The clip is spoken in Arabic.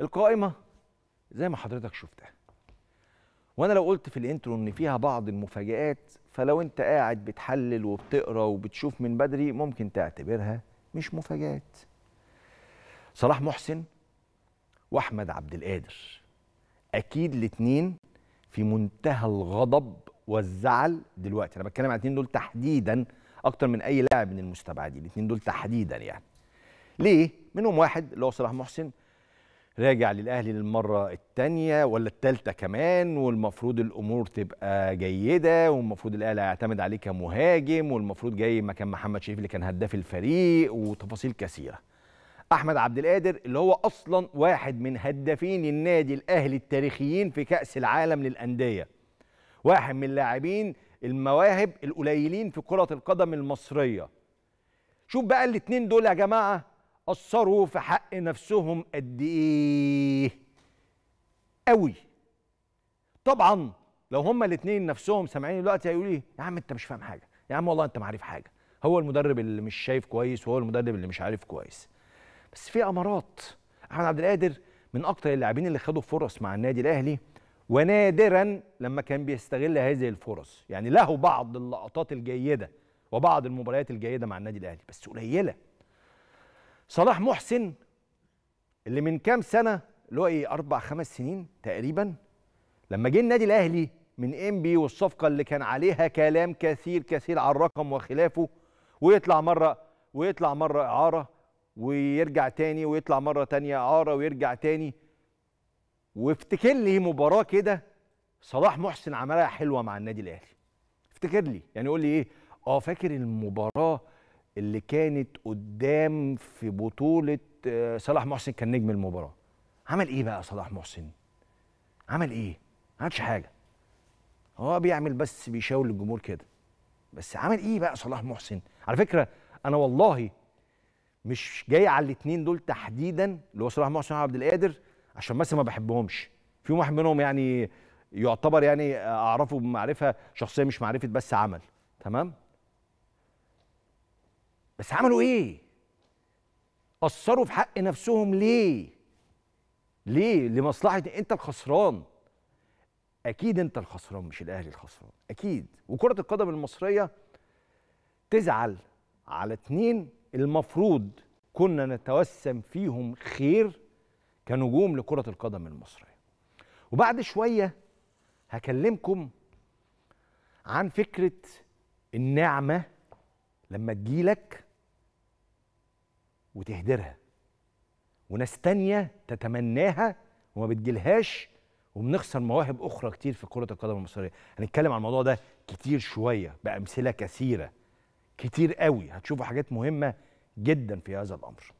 القائمه زي ما حضرتك شفتها وانا لو قلت في الانترو ان فيها بعض المفاجآت فلو انت قاعد بتحلل وبتقرا وبتشوف من بدري ممكن تعتبرها مش مفاجآت صلاح محسن واحمد عبد القادر اكيد الاثنين في منتهى الغضب والزعل دلوقتي انا بتكلم على الاثنين دول تحديدا اكتر من اي لاعب من المستبعدين الاثنين دول تحديدا يعني ليه منهم واحد اللي هو صلاح محسن راجع للاهلي للمره الثانيه ولا الثالثه كمان والمفروض الامور تبقى جيده والمفروض الاهلي هيعتمد عليه كمهاجم والمفروض جاي مكان محمد شريف اللي كان هداف الفريق وتفاصيل كثيره احمد عبد القادر اللي هو اصلا واحد من هدافين النادي الاهلي التاريخيين في كاس العالم للانديه واحد من اللاعبين المواهب القليلين في كره القدم المصريه شوف بقى الاثنين دول يا جماعه قصروا في حق نفسهم قد ايه قوي طبعا لو هما الاثنين نفسهم سامعين دلوقتي هيقولوا ايه يا عم انت مش فاهم حاجه يا عم والله انت ما عارف حاجه هو المدرب اللي مش شايف كويس وهو المدرب اللي مش عارف كويس بس في امارات احمد عبد القادر من اكتر اللاعبين اللي خدوا فرص مع النادي الاهلي ونادرا لما كان بيستغل هذه الفرص يعني له بعض اللقطات الجيده وبعض المباريات الجيده مع النادي الاهلي بس قليله صلاح محسن اللي من كام سنه اللي هو ايه اربع خمس سنين تقريبا لما جه النادي الاهلي من ام بي والصفقه اللي كان عليها كلام كثير كثير على الرقم وخلافه ويطلع مره ويطلع مره اعاره ويرجع تاني ويطلع مره تانيه اعاره ويرجع تاني وافتكر لي مباراه كده صلاح محسن عملها حلوه مع النادي الاهلي افتكر لي يعني قول لي ايه اه فاكر المباراه اللي كانت قدام في بطوله آه، صلاح محسن كان نجم المباراه عمل ايه بقى صلاح محسن عمل ايه ما عملش حاجه هو بيعمل بس بيشاور للجمهور كده بس عمل ايه بقى صلاح محسن على فكره انا والله مش جاي على الاثنين دول تحديدا اللي هو صلاح محسن وعبد القادر عشان مثلا ما بحبهمش في واحد منهم يعني يعتبر يعني اعرفه بمعرفه شخصيه مش معرفه بس عمل تمام بس عملوا ايه قصروا في حق نفسهم ليه ليه لمصلحه انت الخسران اكيد انت الخسران مش الاهلي الخسران اكيد وكره القدم المصريه تزعل على اتنين المفروض كنا نتوسم فيهم خير كنجوم لكره القدم المصريه وبعد شويه هكلمكم عن فكره النعمه لما تجيلك وتهدرها وناس تانية تتمناها وما بتجيلهاش وبنخسر مواهب اخرى كتير في كره القدم المصريه هنتكلم عن الموضوع ده كتير شويه بامثله كثيره كتير قوي هتشوفوا حاجات مهمه جدا في هذا الامر